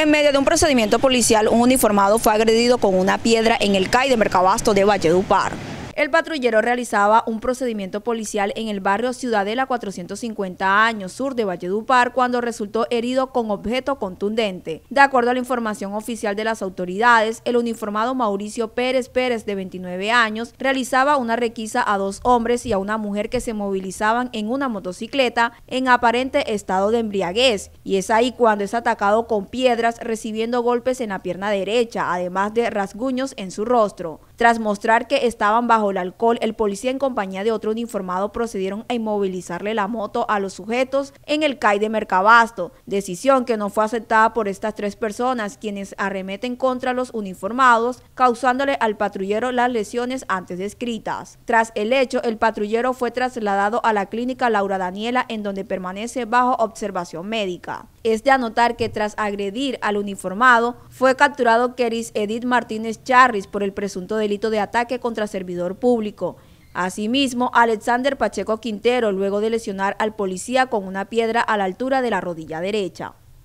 En medio de un procedimiento policial, un uniformado fue agredido con una piedra en el CAI de Mercabasto de Valledupar. El patrullero realizaba un procedimiento policial en el barrio Ciudadela 450 años sur de Valledupar cuando resultó herido con objeto contundente. De acuerdo a la información oficial de las autoridades, el uniformado Mauricio Pérez Pérez de 29 años realizaba una requisa a dos hombres y a una mujer que se movilizaban en una motocicleta en aparente estado de embriaguez y es ahí cuando es atacado con piedras recibiendo golpes en la pierna derecha, además de rasguños en su rostro. Tras mostrar que estaban bajo el alcohol, el policía en compañía de otro uniformado procedieron a inmovilizarle la moto a los sujetos en el CAI de Mercabasto, decisión que no fue aceptada por estas tres personas, quienes arremeten contra los uniformados, causándole al patrullero las lesiones antes descritas. Tras el hecho, el patrullero fue trasladado a la clínica Laura Daniela, en donde permanece bajo observación médica. Es de anotar que tras agredir al uniformado, fue capturado Keris Edith Martínez Charris por el presunto delito de ataque contra servidor público. Asimismo, Alexander Pacheco Quintero, luego de lesionar al policía con una piedra a la altura de la rodilla derecha.